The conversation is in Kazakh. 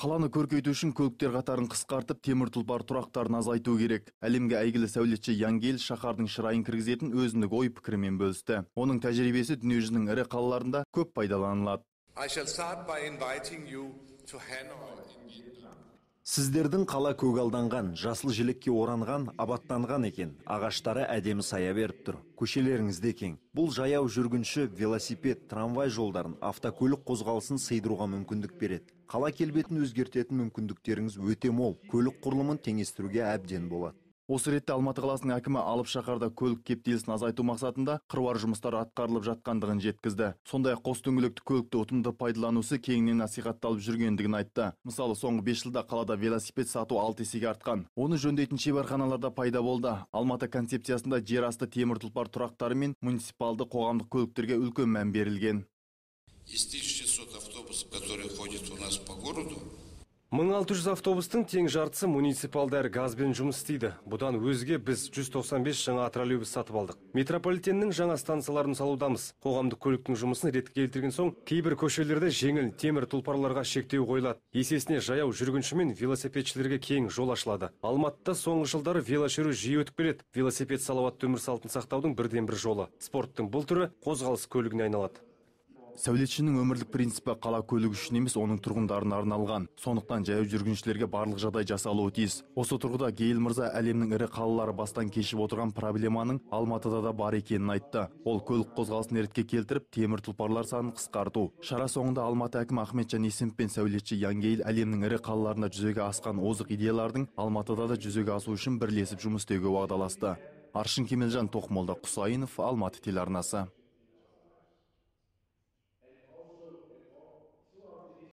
қаланы көркейту үшін көліктер қатарын қысқартып темір тұлпар тұрақтарын азайту керек әлемге әйгілі сәулетші янгель шаһардың шырайын кіргізетін өзіндік ой пікірімен бөлісті оның тәжірибесі дүниежүзінің ірі қалаларында көп пайдаланылады сіздердің қала көгалданған жасыл желекке оранған абаттанған екен ағаштары әдемі сая беріп тұр көшелеріңіз де кең бұл жаяу жүргінші велосипед трамвай жолдарын автокөлік қозғалысын сыйдыруға мүмкіндік береді қала келбетін өзгертетін мүмкіндіктеріңіз өте мол көлік құрылымын теңестіруге әбден болады осы ретте алматы қаласының әкімі алып шаһарда көлік кептелісін азайту мақсатында қыруар жұмыстар атқарылып жатқандығын жеткізді сондай ақ қос дөңгелекті көлікті ұтымды пайдалану ісі кеңінен насихатталып жүргендігін айтты мысалы соңғы бес жылда қалада велосипед сату алты есеге артқан оны жөндейтін шеберханаларда пайда болды алматы концепциясында жер асты темір тұлпар тұрақтары мен муниципалды қоғамдық көліктерге үлкен мән берілген из 1600 автобусов которые ходят у нас по городу 1600 автобустың тең жартысы муниципалдар газбен жұмыс істейді. Бұдан өзге біз 195 жаңа троллейбус сатып алдық. Метрополитеннің жаңа станцияларын салудамыз. Қоғамдық көліктің жұмысын ретке келтірген соң, кейбір көшелерді жеңіл темір тұлпарларға шектеу қойылады. Есесіне жаяу жүргіншімен мен велосипедшілерге кең жол ашылады. Алматыда соңғы жылдары велошеру жиі өтіп келеді. Велосипед салауатты өмір салтын сақтаудың бірден бір жолы. Спорттың бұл түрі қозғалыс көлігіне айналады сәулетшінің өмірлік принципі қала көлігі үшін емес оның тұрғындарына арналған сондықтан жаяу жүргіншілерге барлық жағдай жасалуы тиіс осы тұрғыда гейл мырза әлемнің ірі қалалары бастан кешіп отырған проблеманың алматыда да бар екенін айтты ол көлік қозғалысын ретке келтіріп темір тұлпарлар санын қысқарту шара соңында алматы әкімі ахметжан есімов пен сәулетші янгейл әлемнің ірі қалаларында жүзеге асқан озық идеялардың алматыда да жүзеге асуы үшін бірлесіп жұмыс істеуге уағдаласты аршын кемелжан тоқмолда құсайынов алматы телеарнасы